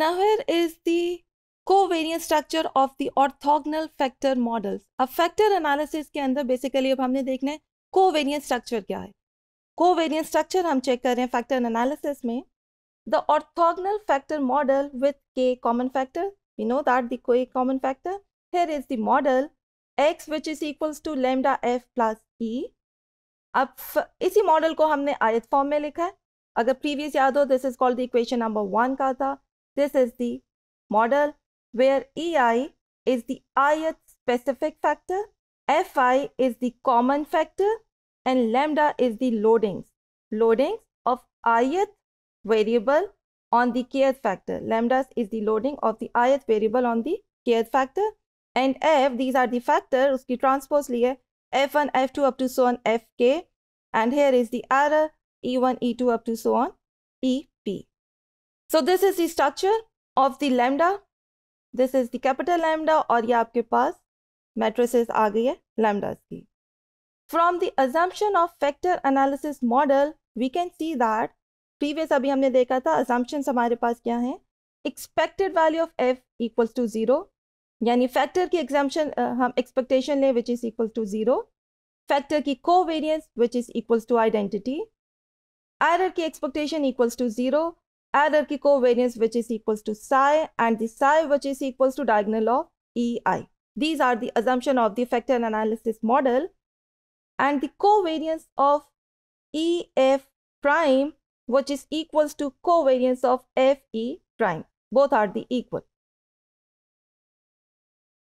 Now here is the covariance structure of the orthogonal factor models अब factor analysis के अंदर basically अब हमने देखना है कोवेरियंस स्ट्रक्चर क्या है कोवेरियंस स्ट्रक्चर हम चेक कर रहे हैं फैक्टर एनालिसिस में the orthogonal factor model with k common factor we know that the कोई common factor here is the model x which is equals to lambda f plus e अब इसी model को हमने आयत फॉर्म में लिखा है अगर प्रीवियस याद हो this is called the equation number one का था This is the model where EI is the ith specific factor, Fi is the common factor, and lambda is the loadings. Loadings of ith variable on the kth factor. Lambda is the loading of the ith variable on the kth factor. And f, these are the factor, uski transpose liye f1, f2 up to so on fk. And here is the error e1, e2 up to so on ep. So this is the structure of the lambda this is the capital lambda और ये आपके पास matrices आ गई है lambdas की from the assumption of factor analysis model we can see that previous अभी हमने देखा था अजम्पशन हमारे पास क्या है expected value of f equals to zero यानी फैक्टर की एग्जाम्पन हम एक्सपेक्टेशन लें which is equal to zero factor की variance which is equals to identity error की expectation equals to zero hierarchy covariance which is equals to psi and the psi which is equals to diagonal of EI. These are the assumption of the factor analysis model and the covariance of EF prime which is equals to covariance of FE prime. Both are the equal.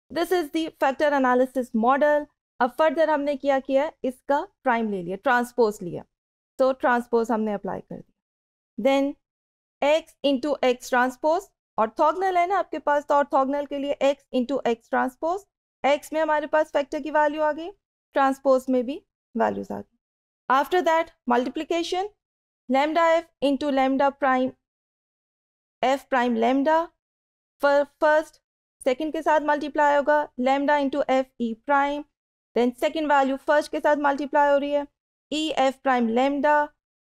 This is the factor analysis model. अब further हमने क्या किया prime, prime transpose. लिया so, transpose, we apply कर Then. x into x transpose orthogonal है ना आपके पास तो ऑर्थोगनल के लिए x into x transpose x में हमारे पास फैक्टर की वैल्यू आ गई ट्रांसपोज में भी वैल्यूज आ गई after that multiplication lambda f into lambda prime f prime lambda first second के साथ मल्टीप्लाई होगा lambda into f e prime then second value first के साथ मल्टीप्लाई हो रही है e f prime lambda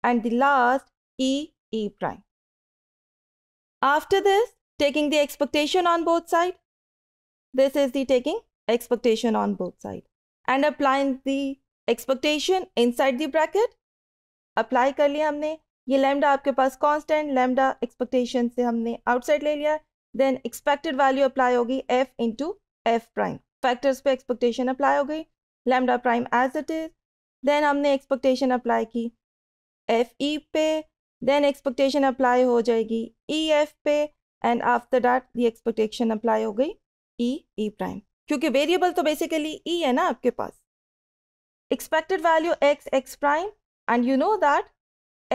and the last e e prime After this, taking the expectation on both sides, this is the taking expectation on both sides and applying the expectation inside the bracket. Apply कर लिया हमने ये lambda आपके पास constant lambda expectation से हमने outside ले लिया then expected value apply होगी f into f prime factors पे expectation apply हो गई lambda prime as it is then हमने expectation apply की f e पे देन एक्सपेक्टेशन अप्लाई हो जाएगी ई e एफ पे एंड आफ्टर डैट ये एक्सपेक्टेशन अप्लाई हो गई ई ई प्राइम क्योंकि वेरिएबल तो बेसिकली ई e है ना आपके पास expected value x x prime and you know that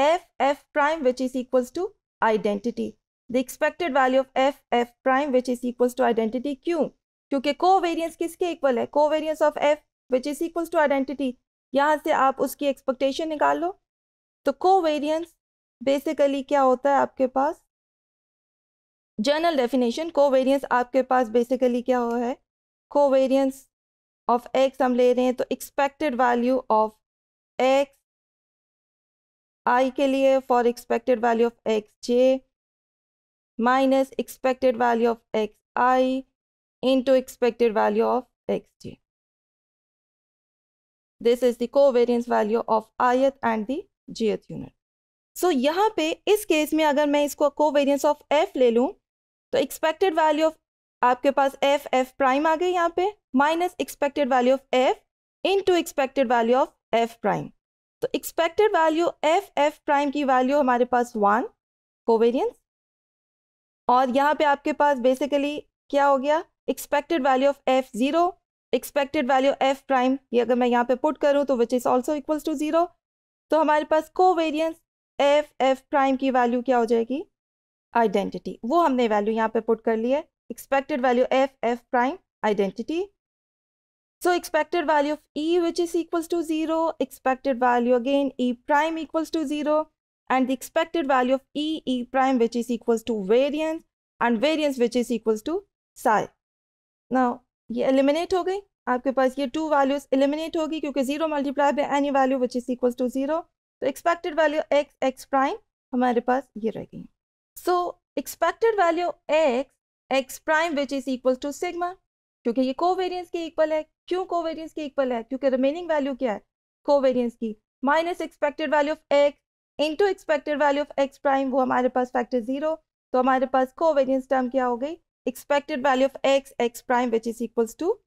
f f prime which is equals to identity the expected value of f f prime which is equals to identity क्यों क्योंकि covariance किसके equal है को covariance of f which is equals to identity यहाँ से आप उसकी expectation निकाल लो तो को वेरियंस बेसिकली क्या होता है आपके पास जर्नल डेफिनेशन कोवेरियंस आपके पास बेसिकली क्या हो है कोवेरियंस ऑफ एक्स हम ले रहे हैं तो expected value of x i के लिए for expected value of x j minus expected value of x i expected value of of xj. This is the covariance value of ith and the jth unit so so, यहाँ पे इस case में अगर मैं इसको covariance of F ले लूँ तो एक्सपेक्टेड वैल्यू ऑफ आपके पास एफ एफ प्राइम आ गई यहाँ पे minus expected value of f into expected value of f prime तो expected value f f prime की वैल्यू हमारे पास वन कोवेरियंस और यहाँ पे आपके पास बेसिकली क्या हो गया expected value of f zero expected value f prime ये अगर मैं यहाँ पे पुट करूँ तो which is also equals to zero तो हमारे पास कोवेरियंस एफ एफ प्राइम की वैल्यू क्या हो जाएगी आइडेंटिटी वो हमने वैल्यू यहाँ पे पुट कर ली है expected value f f prime identity so expected value of e which is equals to zero expected value again e prime equals to zero and the expected value of e e prime which is equals to variance and variance which is equals to psi ना ये eliminate हो गई आपके पास ये to values eliminate होगी क्योंकि zero multiply by any value which is equals to zero तो expected value x x prime हमारे पास ये रह गई so expected value x x prime which is equal to sigma क्योंकि ये कोवेरियंस की इक्वल है क्यों कोवेरियंस की इक्वल है क्योंकि रिमेनिंग वैल्यू क्या है कोवेरियंस की minus expected value of x into expected value of x prime वो हमारे पास फैक्टर जीरो तो हमारे पास कोवेरियंस टर्म क्या हो गई expected value of x x prime which is equals to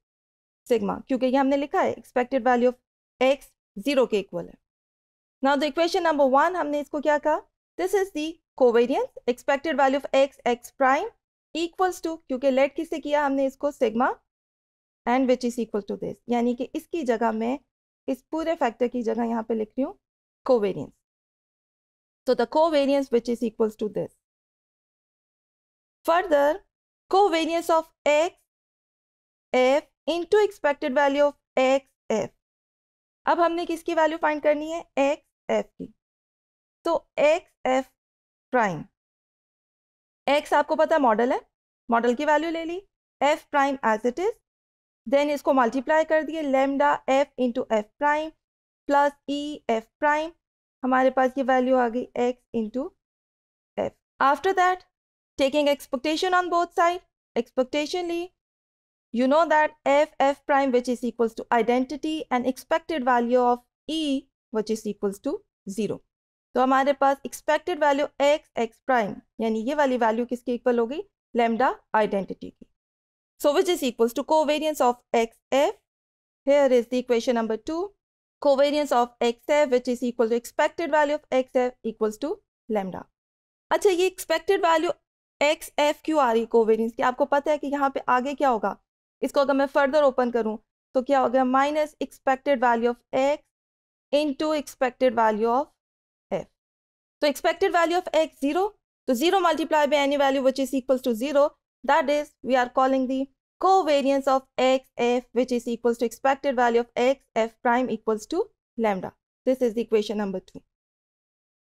sigma क्योंकि ये हमने लिखा है expected value of x zero के इक्वल है now the equation number one हमने इसको क्या कहा this is the covariance expected value of x x prime equals to क्योंकि लेट किससे किया हमने इसको sigma and which is equal to this यानी कि इसकी जगह मैं इस पूरे फैक्टर की जगह यहाँ पे लिख रही हूँ covariance so the covariance which is equals to this further covariance of x f into expected value of x f अब हमने किसकी वैल्यू फाइंड करनी है एक्स एफ की तो एक्स एफ प्राइम एक्स आपको पता है मॉडल है मॉडल की वैल्यू ले ली f prime as it is then इसको मल्टीप्लाई कर दिए lambda f into f prime plus e f prime हमारे पास ये वैल्यू आ गई x into f after that taking expectation on both side expectation ली you know that f f prime which is equals to identity and expected value of e which is equals to zero तो हमारे पास expected value x x prime यानी ये वाली value किसकी equal हो गई लेमडा आइडेंटिटी की so which is equals to covariance of x f here is the equation number two covariance of x f which is equal to expected value of x f equals to lambda अच्छा ये expected value x f क्यू आ रही covariance की आपको पता है कि यहाँ पे आगे क्या होगा इसको अगर मैं फर्दर ओपन करूँ तो क्या होगा minus expected value of x into expected value of f. So expected value of x 0. So 0 multiplied by any value which is equals to 0. That is we are calling the covariance of x f which is equals to expected value of x f prime equals to lambda. This is the equation number 2.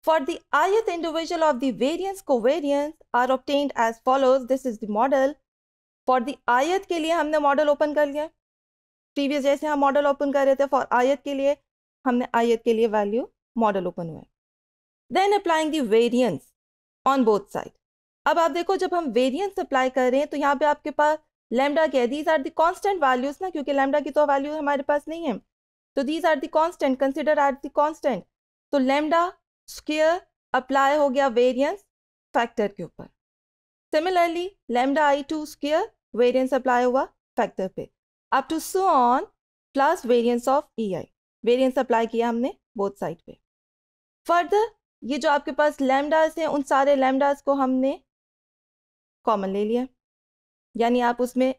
For the ith individual of the variance covariance are obtained as follows. This is the model. For the आयत के लिए हमने model open कर लिया Previous जैसे हम model open कर रहे थे फॉर आयत के लिए हमने आयत के लिए वैल्यू मॉडल ओपन हुआ है then applying the variance on both side अब आप देखो जब हम वेरियंस अप्लाई कर रहे हैं तो यहाँ पे आपके पास लेमडा क्या है these are the constant values ना क्योंकि लेमडा की तो वैल्यू हमारे पास नहीं है तो these are the constant consider are the constant तो लेमडा स्केयर अप्लाई हो गया वेरियंस फैक्टर के ऊपर similarly lambda i two square variance apply हुआ फैक्टर पे up to so on plus variance of e i variance apply किया हमने both side पे फर्दर ये जो आपके पास लैमडास हैं उन सारे लैमडास को हमने कॉमन ले लिया यानी आप उसमें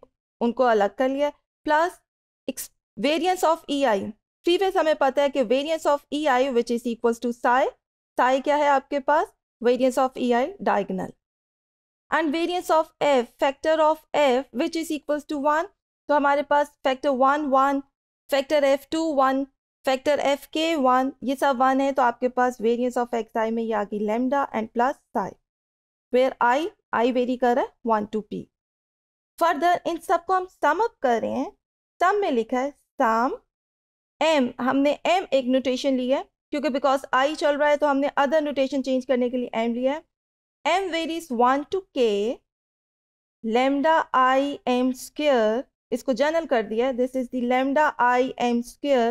उनको अलग कर लिया plus variance of e i previous हमें पता है कि variance of e i which is equal to psi psi क्या है आपके पास variance of e i diagonal and variance of f factor of f which is equal to one तो हमारे पास factor one one factor f two one factor f k one ये सब one है तो आपके पास वेरियंस ऑफ एक्स आई में ये आ गई lambda and plus psi where i i vary कर रहा है वन टू पी फर्दर इन को हम सम अप कर रहे हैं सम में लिखा है सम एम हमने एम एक नोटेशन लिया है क्योंकि बिकॉज आई चल रहा है तो हमने अदर नोटेशन चेंज करने के लिए एम लिया है m varies one two k lambda i m square इसको जनरल कर दिया है this is the lambda i m square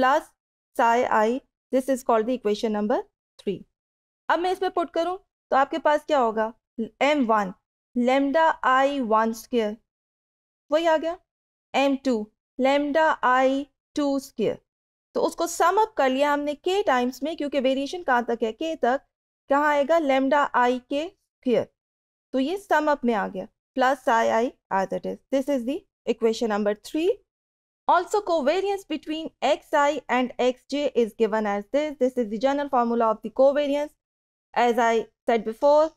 plus psi i this is called the equation number three अब मैं इसमें पुट करूं तो आपके पास क्या होगा m one lambda i one square वही आ गया m two lambda i two square तो उसको सम अप कर लिया हमने के टाइम्स में क्योंकि वेरिएशन कहाँ तक है के तक कहाँ आएगा लेमडा आई के स्क्र तो ये सम अप में आ गया plus i i r that is this is the equation number three Also, covariance between xi and xj is given as this. This is the general formula of the covariance. As I said before,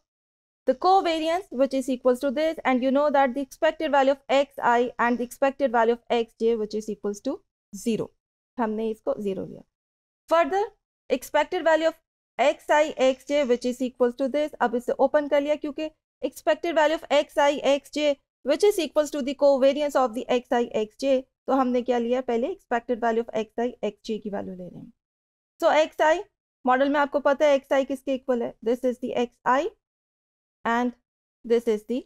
the covariance which is equals to this and you know that the expected value of xi and the expected value of xj which is equals to 0. हमने इसको 0 Further, expected value of xi xj which is equals to this. अब इसे open कर लिया expected value of xi xj which is equals to the covariance of the xi xj तो हमने क्या लिया पहले expected value of x i x j की वैल्यू ले रहे हैं सो एक्स आई मॉडल में आपको पता है एक्स आई किसके इक्वल है this is the x i and this is the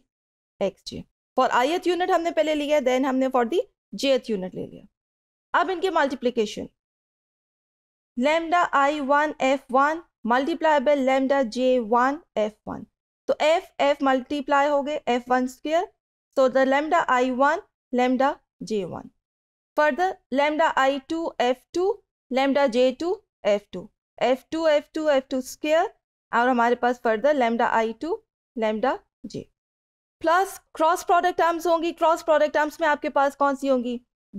x j for ith unit हमने पहले लिया देन हमने फॉर दी जे एथ यूनिट ले लिया अब इनके multiplication lambda i one f one multiply by lambda j one f one तो एफ एफ मल्टीप्लाई हो गए f one square so the lambda i one lambda j one Further, lambda I2 F2, lambda J2 F2, F2 F2 F2 square और हमारे पास further lambda i two lambda j plus cross product terms होंगी cross product terms में आपके पास कौन सी होंगी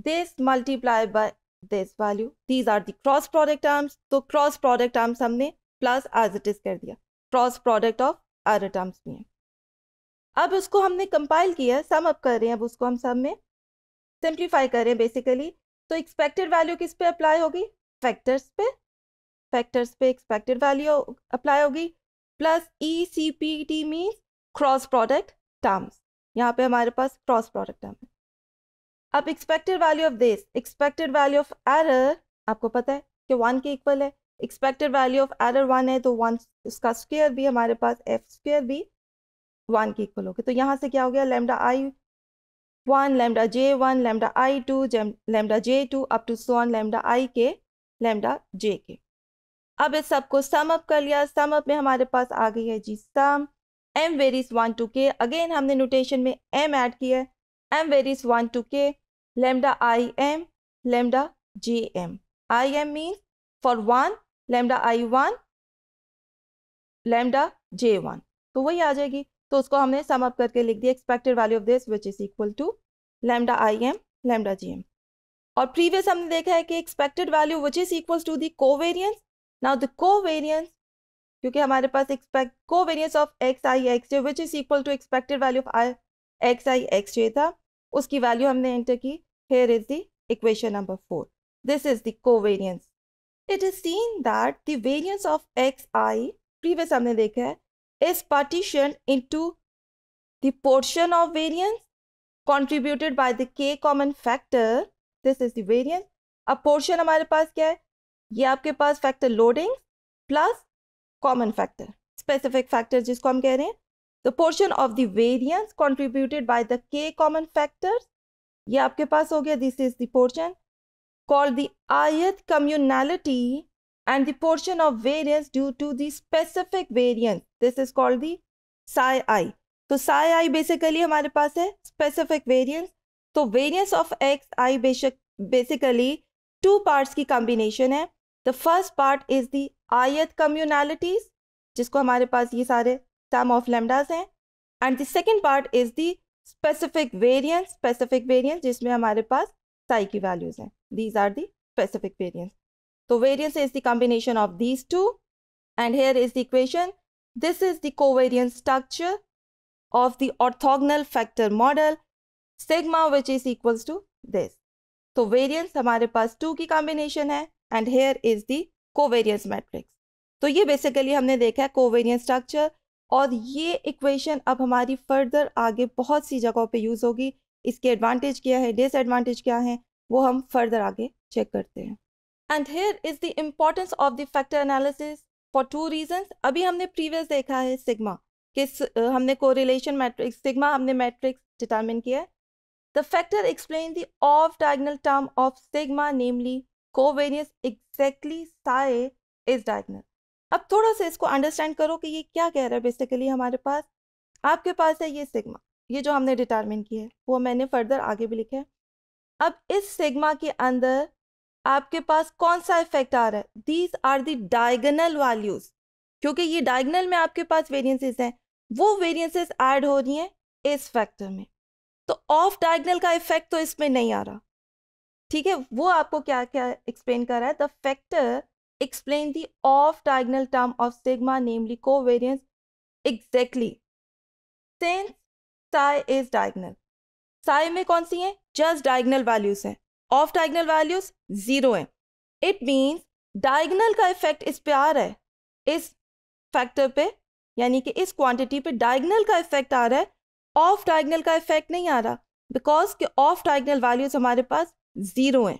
this multiply by this value these are the cross product terms तो क्रॉस प्रोडक्ट टर्म्स हमने प्लस एज इट इज कर दिया cross product of other terms में अब उसको हमने कंपाइल किया सम अप कर रहे हैं अब उसको हम सब में सिंप्लीफाई करें बेसिकली तो एक्सपेक्टेड वैल्यू किस पे अप्लाई होगी फैक्टर्स पे फैक्टर्स पे एक्सपेक्टेड वैल्यू अप्लाई होगी plus e c p t means cross product terms यहाँ पे हमारे पास क्रॉस प्रोडक्ट टर्म है अब expected value of this expected value of error आपको पता है कि वन के इक्वल है expected value of error one है तो वन उसका स्क्वेयर भी हमारे पास एफ स्क्वेयर भी वन के इक्वल होगा तो यहाँ से क्या हो गया lambda I 1 lambda j1 lambda i2 lambda j2 up to so on lambda i के lambda j के अब इस सबको सम अप कर लिया सम अप में हमारे पास आ गई है g sum m varies one two k again हमने नोटेशन में m ऐड किया है m varies one two k lambda i m lambda j m i m means for one lambda i1 lambda j1 तो वही आ जाएगी तो उसको हमने सम अप करके लिख दिया expected value of this which is equal to lambda i m lambda g m और प्रीवियस हमने देखा है कि expected value which is equal to the variance now the covariance क्योंकि हमारे पास expect covariance of x i x j which is equal to expected value of i x i x j था उसकी वैल्यू हमने enter की here is the equation number four this is the covariance it is seen that the variance of x i previous हमने देखा है is partitioned into the portion of variance contributed by the k common factor. This is the variance. a portion हमारे पास क्या है ये आपके पास factor loading plus common factor specific factor जिसको हम कह रहे हैं the portion of the variance contributed by the k common factors ये आपके पास हो गया this is the portion called the ith communality and the portion of variance due to the specific variance this is called the psi i तो psi i basically हमारे पास है specific variance तो variance of x i बेशक basically two parts की combination है the first part is the आयत communalities जिसको हमारे पास ये सारे सम ऑफ लेमडाज हैं and the second part is the specific variance specific variance जिसमें हमारे पास साई की वैल्यूज हैं these are the specific variance तो variance is the combination of these two and here is the equation This is the covariance structure of the orthogonal factor model sigma which is equals to this. So variance hamare paas 2 ki combination hai and here is the covariance matrix. तो ye basically humne dekha hai covariance structure aur ye equation ab hamari further aage bahut si जगहों pe use hogi iske advantage kya hai disadvantage kya hai wo hum further aage check karte hain And here is the importance of the factor analysis. For two reason अभी हमने previous देखा है sigma किस हमने correlation matrix sigma हमने matrix determine किया the factor explain the off diagonal term of sigma namely covariance exactly psi is diagonal अब थोड़ा सा इसको अंडरस्टैंड करो कि ये क्या कह रहा है बेसिकली हमारे पास आपके पास है ये सिग्मा ये जो हमने डिटर्मिन किया है वो मैंने फर्दर आगे भी लिखा है अब इस सिग्मा के अंदर आपके पास कौन सा इफेक्ट आ रहा है these are the diagonal values क्योंकि ये डायगनल में आपके पास वेरियंसेस हैं वो वेरियंसेस ऐड हो रही हैं इस फैक्टर में तो ऑफ डायगनल का इफेक्ट तो इसमें नहीं आ रहा ठीक है वो आपको क्या क्या एक्सप्लेन कर रहा है the factor explain the off diagonal term of sigma namely variance exactly sense psi is diagonal psi में कौन सी है जस्ट डायगनल वैल्यूज हैं ऑफ डायगनल वैल्यूज ज़ीरो हैं इट मीन्स डायगनल का इफेक्ट इस पे आ रहा है इस फैक्टर पे यानी कि इस क्वांटिटी पे डायगनल का इफेक्ट आ रहा है ऑफ डायगनल का इफेक्ट नहीं आ रहा बिकॉज के ऑफ डायगनल वैल्यूज हमारे पास ज़ीरो हैं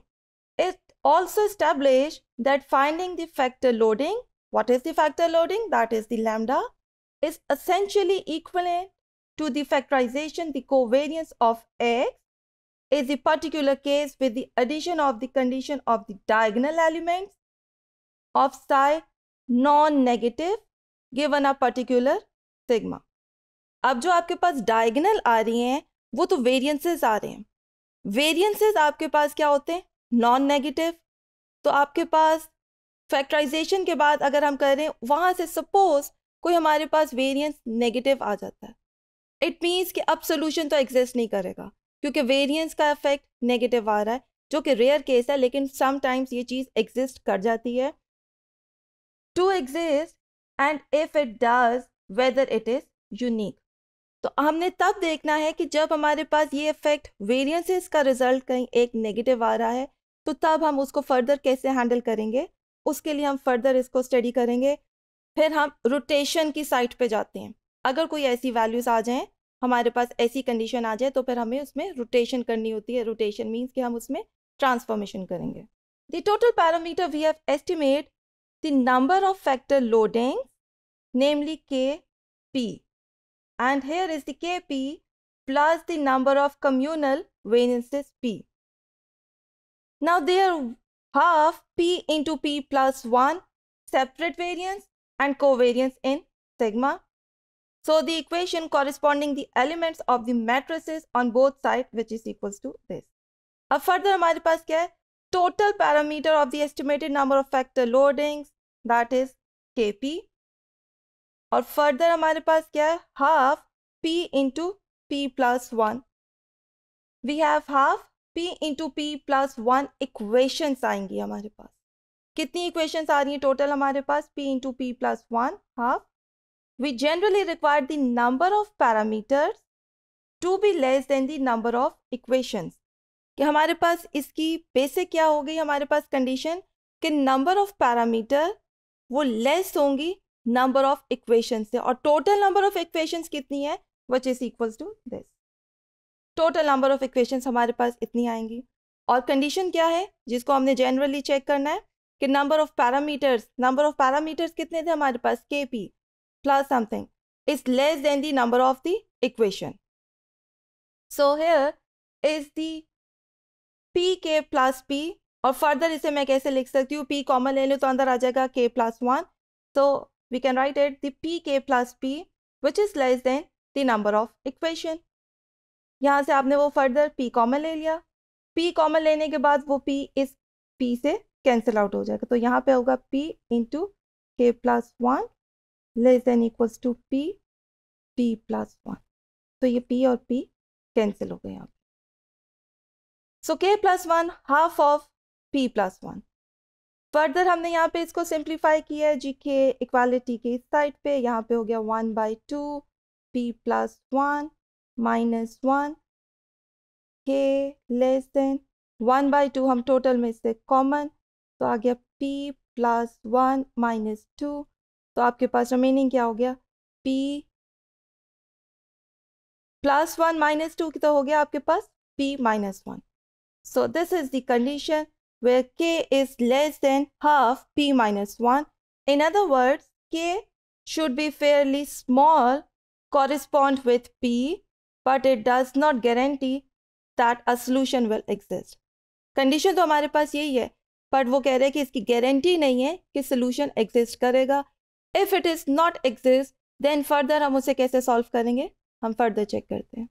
it also establish that finding the factor loading what is the factor loading that is lambda is is equal to the the the covariance of x is the particular case with the addition of the condition of the diagonal elements of psi non-negative given a particular sigma. अब जो आपके पास diagonal आ रही हैं वो तो variances आ रहे हैं variances आपके पास क्या होते हैं नॉन नेगेटिव तो आपके पास फैक्टराइजेशन के बाद अगर हम कर रहे हैं वहाँ से सपोज कोई हमारे पास वेरिएंस नेगेटिव आ जाता है इट मीन्स कि अब सोल्यूशन तो एग्जिस्ट नहीं करेगा क्योंकि वेरियंस का इफेक्ट नेगेटिव आ रहा है जो कि रेयर केस है लेकिन समटाइम्स ये चीज़ एग्जिस्ट कर जाती है to exist and if it does whether it is unique तो हमने तब देखना है कि जब हमारे पास ये इफेक्ट वेरियंसेस का रिजल्ट कहीं एक नेगेटिव आ रहा है तो तब हम उसको फर्दर कैसे हैंडल करेंगे उसके लिए हम फर्दर इसको स्टडी करेंगे फिर हम रोटेशन की साइट पे जाते हैं अगर कोई ऐसी वैल्यूज़ आ जाएँ हमारे पास ऐसी कंडीशन आ जाए तो फिर हमें उसमें रोटेशन करनी होती है रोटेशन मीन्स कि हम उसमें ट्रांसफॉर्मेशन करेंगे the total parameter we have estimate the number of factor loading namely k p and here is the k p plus the number of communal variances p now they are half p into p plus one separate variance and covariance in sigma So the equation corresponding the elements of the matrices on both sides which is equals to this. A further हमारे पास क्या है total parameter of the estimated number of factor loadings that is kp और further हमारे पास क्या है half p into p one. we have half p into p one equations आएंगी हमारे पास कितनी equations आ रही हैं total हमारे पास p into p one half we generally require the number of parameters to be less than the number of equations कि हमारे पास इसकी basic क्या हो गई हमारे पास कंडीशन कि नंबर ऑफ पैरामीटर वो लेस होंगी नंबर ऑफ इक्वेशन से और टोटल नंबर ऑफ इक्वेशंस कितनी है which is equals to this total number of equations हमारे पास इतनी आएंगी और कंडीशन क्या है जिसको हमने जनरली चेक करना है कि number of parameters number of parameters कितने थे हमारे पास k p plus something is less than the number of the equation. So here is the p k plus p और फर्दर इसे मैं कैसे लिख सकती हूँ पी कॉमन ले लूँ तो अंदर आ जाएगा के प्लस वन तो we can write it the k plus p which is less than the number of equation यहाँ से आपने वो फर्दर पी कॉमन ले लिया पी कॉमन लेने के बाद वो पी इस पी से कैंसिल आउट हो जाएगा तो यहाँ पे होगा p into k plus one less than equals to p p plus one तो ये पी और पी कैंसिल हो गए यहाँ पे so k plus one half of p plus one further हमने यहाँ पे इसको सिंप्लीफाई किया है जी के इक्वालिटी के इस साइड पे यहाँ पे हो गया one by two p plus one minus one k less than one by two हम टोटल में से कॉमन तो आ गया p plus one minus two तो आपके पास रिमेनिंग क्या हो गया p plus one minus two की तो हो गया आपके पास p minus one so this is the condition way k is less than half p minus one in other words k should be fairly small correspond with p but it does not guarantee that a solution will exist condition तो हमारे पास यही है but वो कह रहे हैं कि इसकी गारंटी नहीं है कि सोल्यूशन एग्जिस्ट करेगा if it is not exist then further हम उसे कैसे सॉल्व करेंगे हम फर्दर चेक करते हैं